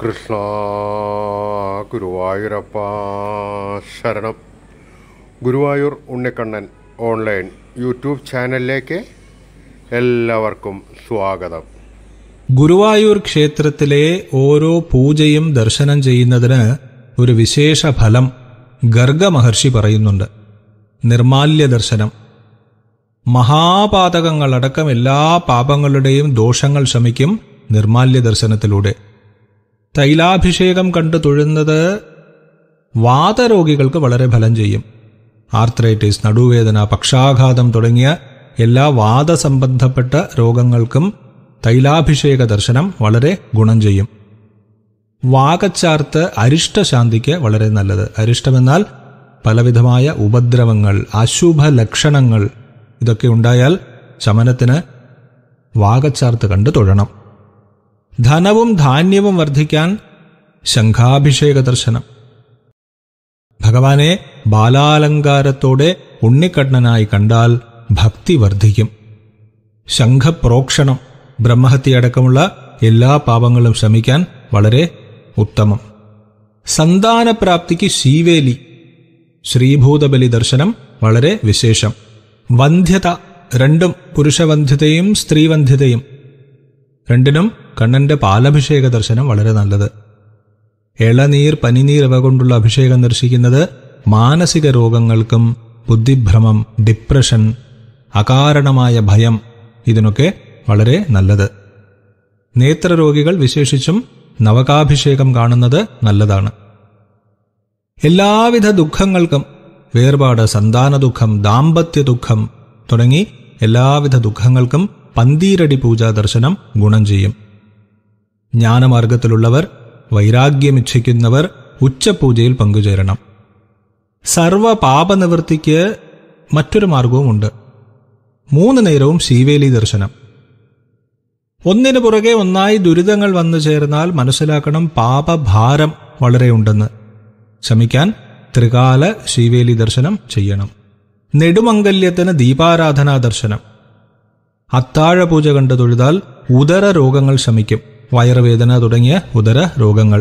കൃഷ്ണ ഗുരുവായൂരപ്പ ശരണം Guruvayur Unnikkannan online YouTube ചാനലിലേക്ക് എല്ലാവർക്കും സ്വാഗതം ഗുരുവായൂർ ക്ഷേത്രത്തിലെ ഓരോ പൂജയും ദർശനം ചെയ്യുന്നതിന് ഒരു വിശേഷ ഫലം ഗർഗ മഹർഷി പറയുന്നുണ്ട് നിർമാല്യ ദർശനം മഹാപാതകങ്ങളടക്കം എല്ലാ പാപങ്ങളുടെയും ദോഷങ്ങൾ ശമിക്കും നിർമാല്യ ദർശനത്തിലൂടെ തൈലാഭിഷേകം കണ്ടു തൊഴുന്നത് വാതരോഗികൾക്ക് വളരെ ഫലം ചെയ്യും ആർത്രൈറ്റിസ് നടുവേദന പക്ഷാഘാതം തുടങ്ങിയ എല്ലാ വാദസംബന്ധപ്പെട്ട രോഗങ്ങൾക്കും തൈലാഭിഷേക ദർശനം വളരെ ഗുണം ചെയ്യും വാകച്ചാർത്ത് അരിഷ്ടശാന്തിക്ക് വളരെ നല്ലത് അരിഷ്ടമെന്നാൽ പലവിധമായ ഉപദ്രവങ്ങൾ അശുഭ ലക്ഷണങ്ങൾ ഇതൊക്കെ ഉണ്ടായാൽ ശമനത്തിന് വാകച്ചാർത്ത് കണ്ട് തൊഴണം ധനവും ധാന്യവും വർദ്ധിക്കാൻ ശംഖാഭിഷേക ദർശനം ഭഗവാനെ ബാലാലങ്കാരത്തോടെ ഉണ്ണിക്കണ്ണനായി കണ്ടാൽ ഭക്തി വർദ്ധിക്കും ശംഖപ്രോക്ഷണം അടക്കമുള്ള എല്ലാ പാപങ്ങളും ശമിക്കാൻ വളരെ ഉത്തമം സന്താനപ്രാപ്തിക്ക് ശീവേലി ശ്രീഭൂതബലി ദർശനം വളരെ വിശേഷം വന്ധ്യത രണ്ടും പുരുഷവന്ധ്യതയും സ്ത്രീവന്ധ്യതയും രണ്ടിനും കണ്ണന്റെ പാലഭിഷേക ദർശനം വളരെ നല്ലത് ഇളനീർ പനിനീർ ഇവ കൊണ്ടുള്ള അഭിഷേകം ദർശിക്കുന്നത് മാനസിക രോഗങ്ങൾക്കും ബുദ്ധിഭ്രമം ഡിപ്രഷൻ അകാരണമായ ഭയം ഇതിനൊക്കെ വളരെ നല്ലത് നേത്രരോഗികൾ വിശേഷിച്ചും നവകാഭിഷേകം കാണുന്നത് നല്ലതാണ് എല്ലാവിധ ദുഃഖങ്ങൾക്കും വേർപാട് സന്താന ദുഃഖം ദാമ്പത്യ ദുഃഖം തുടങ്ങി എല്ലാവിധ ദുഃഖങ്ങൾക്കും പന്തീരടി പൂജാ ദർശനം ഗുണം ചെയ്യും ജ്ഞാനമാർഗത്തിലുള്ളവർ വൈരാഗ്യമിച്ഛിക്കുന്നവർ ഉച്ചപൂജയിൽ പങ്കുചേരണം സർവ പാപനിവൃത്തിക്ക് മറ്റൊരു മാർഗവുമുണ്ട് മൂന്ന് നേരവും ശീവേലി ദർശനം ഒന്നിനു പുറകെ ഒന്നായി ദുരിതങ്ങൾ വന്നു ചേർന്നാൽ മനസ്സിലാക്കണം പാപഭാരം വളരെയുണ്ടെന്ന് ശമിക്കാൻ ത്രികാല ശീവേലി ദർശനം ചെയ്യണം നെടുമംഗല്യത്തിന് ദീപാരാധനാ ദർശനം പൂജ കണ്ടു തൊഴുതാൽ ഉദര രോഗങ്ങൾ ശമിക്കും വയറുവേദന തുടങ്ങിയ ഉദര രോഗങ്ങൾ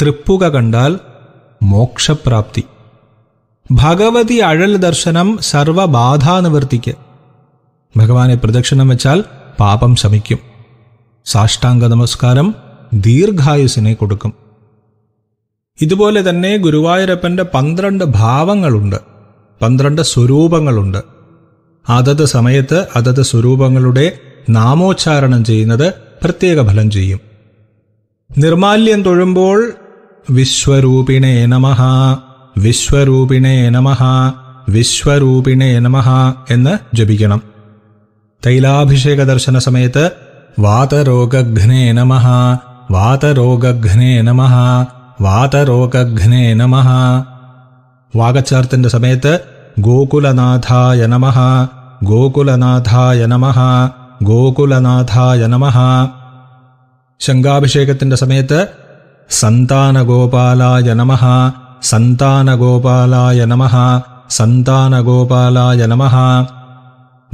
തൃപ്പുക കണ്ടാൽ മോക്ഷപ്രാപ്തി ഭഗവതി അഴൽ ദർശനം സർവബാധാനിവൃത്തിക്ക് ഭഗവാനെ പ്രദക്ഷിണം വെച്ചാൽ പാപം ശമിക്കും സാഷ്ടാംഗ നമസ്കാരം ദീർഘായുസിനെ കൊടുക്കും ഇതുപോലെ തന്നെ ഗുരുവായൂരപ്പന്റെ പന്ത്രണ്ട് ഭാവങ്ങളുണ്ട് പന്ത്രണ്ട് സ്വരൂപങ്ങളുണ്ട് അതത് സമയത്ത് അതത് സ്വരൂപങ്ങളുടെ നാമോച്ചാരണം ചെയ്യുന്നത് പ്രത്യേക ഫലം ചെയ്യും നിർമാല്യം തൊഴുമ്പോൾ വിശ്വരൂപിണേ നമ വിശ്വരൂപിണേ നമ വിശ്വരൂപിണേ നമ എന്ന് ജപിക്കണം തൈലാഭിഷേക ദർശന സമയത്ത് വാതരോഗഘ്നേ നമ വാതരോഗഘ്നേ നമ വാതരോഗഘ്നേ നമ വാഗച്ചാർത്തിന്റെ സമയത്ത് ഗോകുലനാഥായ നമ ഗോകുലനാഥായ നമ गोकुलनाथाय नमः शृङ्गाभिषेकतिण्डसमेत सन्तानगोपालाय नमः सन्तानगोपालाय नमः सन्तानगोपालाय नमः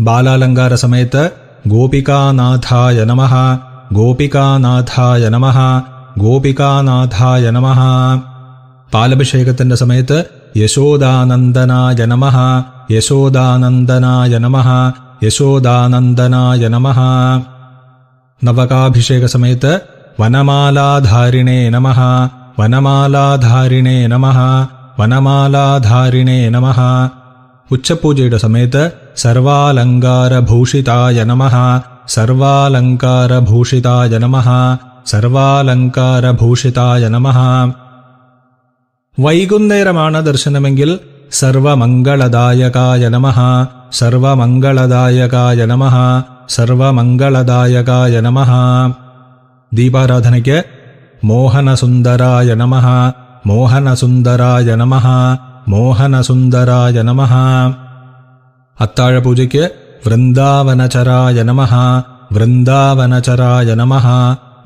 बालालङ्गारसमेत नमः गोपिकानाथाय नमः गोपिकानाथाय नमः पालभिषेकतिण्डसमेत यशोदानन्दनायनम नमः यशोदानन्दनाय नमः नवकाभिषेकसमेत वनमालाधारिणे नमः वनमालाधारिणे नमः वनमालाधारिणे नमः उच्छपूजयसमेत सर्वालङ्कारभूषिताय नमः सर्वालङ्कारभूषिताय नमः सर्वालङ्कारभूषिताय नमः वैकुन्नेरमाणदर्शनमेङ्गिल् सर्वमङ्गलदायकाय नमः सर्वमङ्गलदायकाय नमः सर्वमङ्गलदायकाय नमः दीपाराधनक्य मोहनसुन्दराय नमः मोहनसुन्दराय नमः मोहनसुन्दराय नमः अत्ताळपूजक्य वृन्दावनचराय नमः वृन्दावनचराय नमः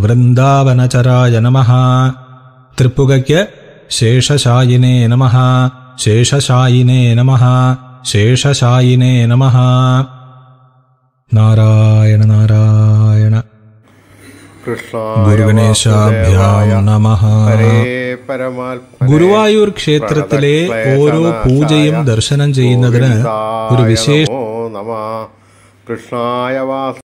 वृन्दावनचराय नमः त्रिपुगक्य शेषशायिने नमः ശേഷശായിനേ നമ ശേഷശായിനേ നമ നാരായണ നാരായണ ഗുരുവായൂർ ക്ഷേത്രത്തിലെ ഓരോ പൂജയും ദർശനം ചെയ്യുന്നതിന് ഒരു വിശേഷ കൃഷ്ണായ